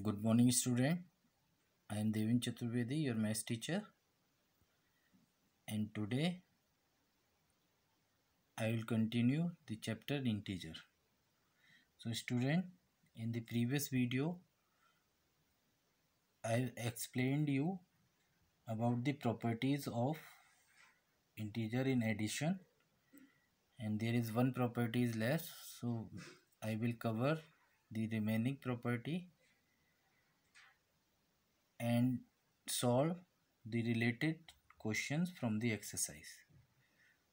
Good morning student. I am Devin Chaturvedi, your math teacher. And today I will continue the chapter integer. So student, in the previous video I explained you about the properties of integer in addition and there is one property is left so I will cover the remaining property and solve the related questions from the exercise.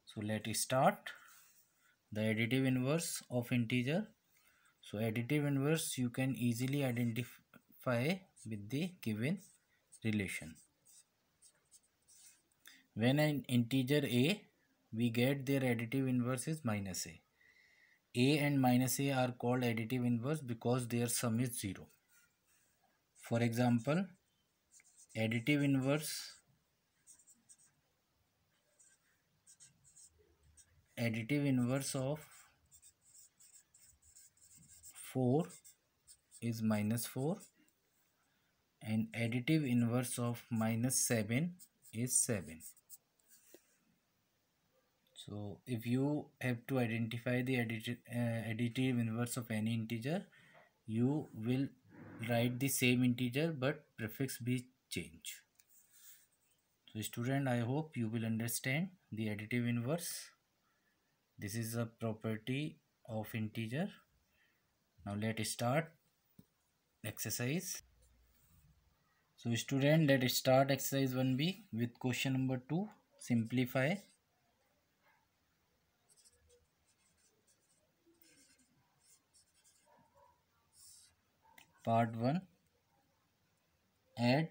So let us start the additive inverse of integer. So additive inverse you can easily identify with the given relation. When an integer a we get their additive inverse is minus a. a and minus a are called additive inverse because their sum is 0. For example additive inverse additive inverse of 4 is minus 4 and additive inverse of minus 7 is 7 so if you have to identify the additive, uh, additive inverse of any integer you will write the same integer but prefix be change so student i hope you will understand the additive inverse this is a property of integer now let's start exercise so student let's start exercise 1b with question number 2 simplify part 1 add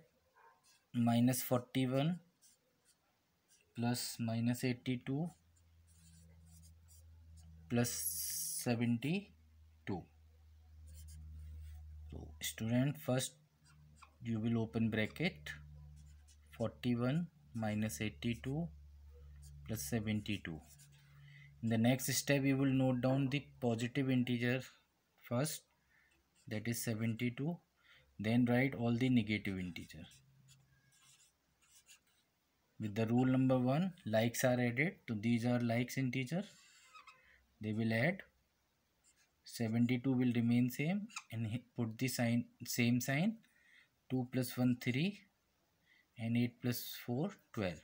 minus 41 plus minus 82 plus 72 so student first you will open bracket 41 minus 82 plus 72 in the next step you will note down the positive integer first that is 72 then write all the negative integers with the rule number 1 likes are added so these are likes integer they will add 72 will remain same and put the sign same sign 2 plus 1 3 and 8 plus 4 12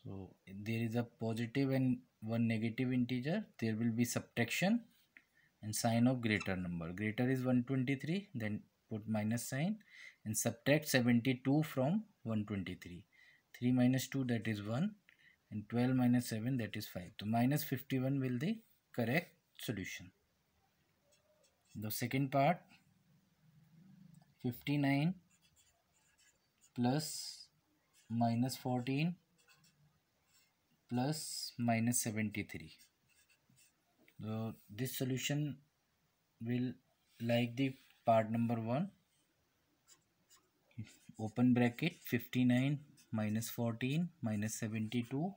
so there is a positive and one negative integer there will be subtraction and sign of greater number greater is 123 then put minus sign and subtract 72 from 123 3 minus 2 that is 1 and 12 minus 7 that is 5 so minus 51 will the correct solution the second part 59 plus minus 14 plus minus 73 so this solution will like the part number 1 open bracket 59 minus 14 minus 72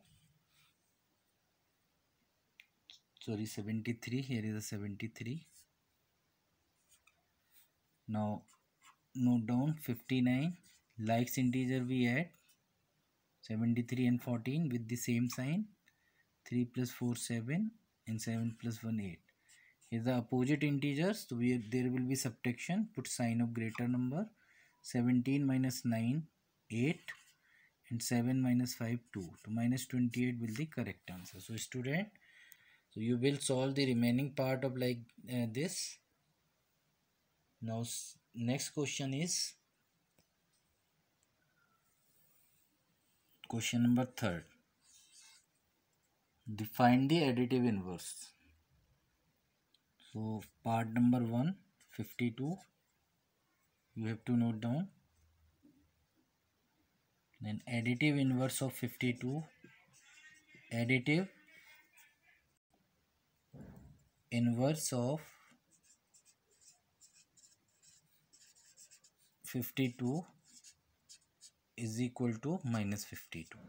sorry 73 here is a 73 now note down 59 likes integer we add 73 and 14 with the same sign 3 plus 4 7 and 7 plus 1 8 is the opposite integers so we, there will be subtraction put sign of greater number 17 minus 9 8 and 7 minus 5 2 so minus 28 will be correct answer so student so you will solve the remaining part of like uh, this now next question is question number third define the additive inverse so part number 1 52 you have to note down then additive inverse of 52 additive inverse of 52 is equal to minus 52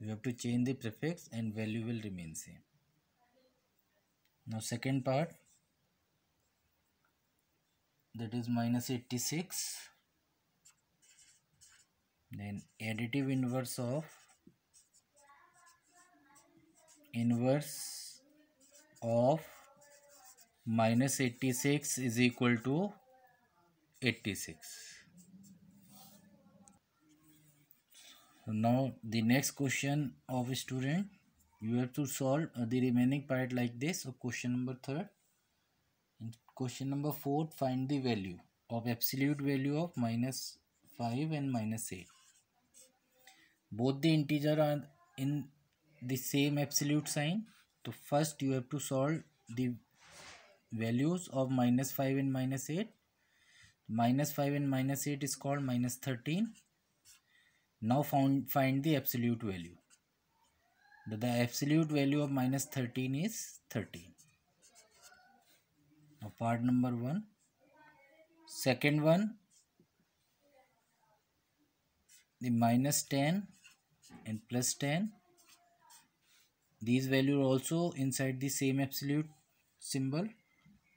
you have to change the prefix and value will remain same now second part that is minus 86 then additive inverse of inverse of minus 86 is equal to 86 so now the next question of student you have to solve the remaining part like this so question number third Question number 4. Find the value of absolute value of minus 5 and minus 8. Both the integer are in the same absolute sign. So first you have to solve the values of minus 5 and minus 8. Minus 5 and minus 8 is called minus 13. Now found, find the absolute value. The, the absolute value of minus 13 is 13 now part number 1 second one the minus 10 and plus 10 these value also inside the same absolute symbol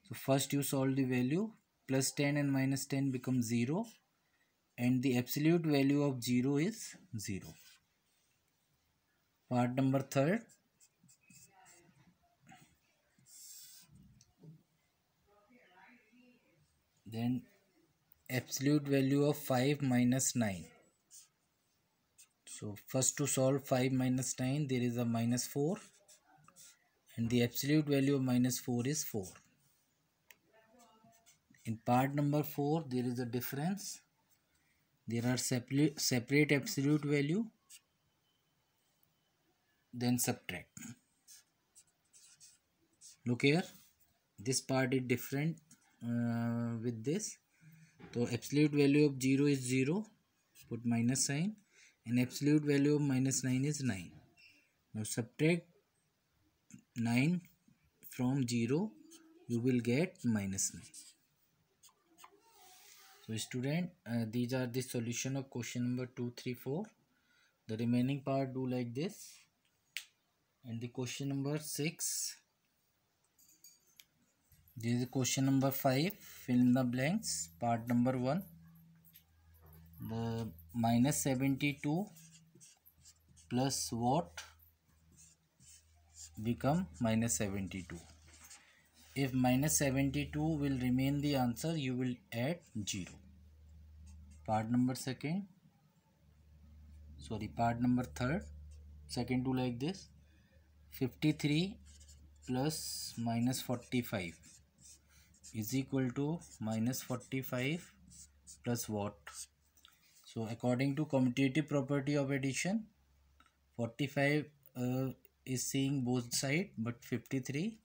so first you solve the value plus 10 and minus 10 become 0 and the absolute value of 0 is 0 part number third then absolute value of 5 minus 9 so first to solve 5 minus 9 there is a minus 4 and the absolute value of minus 4 is 4 in part number 4 there is a difference there are separate, separate absolute value then subtract look here this part is different uh, with this so absolute value of 0 is 0 put minus sign and absolute value of minus 9 is 9 now subtract 9 from 0 you will get minus 9 so student uh, these are the solution of question number two, three, four. the remaining part do like this and the question number 6 this is question number 5. Fill in the blanks. Part number 1. The minus 72 plus what become minus 72. If minus 72 will remain the answer, you will add 0. Part number 2nd. Sorry, part number 3rd. Second two like this. 53 plus minus 45 is equal to minus 45 plus what so according to commutative property of addition 45 uh, is seeing both side but 53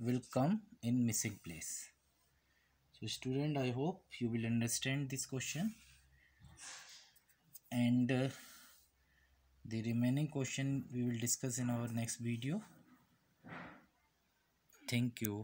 will come in missing place so student i hope you will understand this question and uh, the remaining question we will discuss in our next video thank you